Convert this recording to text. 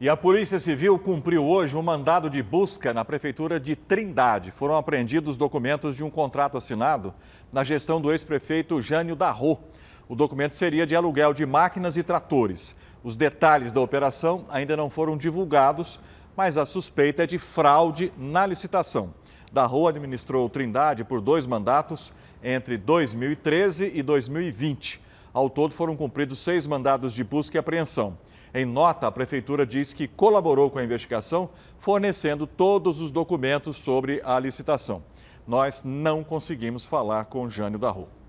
E a Polícia Civil cumpriu hoje um mandado de busca na Prefeitura de Trindade. Foram apreendidos documentos de um contrato assinado na gestão do ex-prefeito Jânio Darro. O documento seria de aluguel de máquinas e tratores. Os detalhes da operação ainda não foram divulgados, mas a suspeita é de fraude na licitação. Darro administrou Trindade por dois mandatos entre 2013 e 2020. Ao todo foram cumpridos seis mandados de busca e apreensão. Em nota, a Prefeitura diz que colaborou com a investigação, fornecendo todos os documentos sobre a licitação. Nós não conseguimos falar com Jânio da Rua.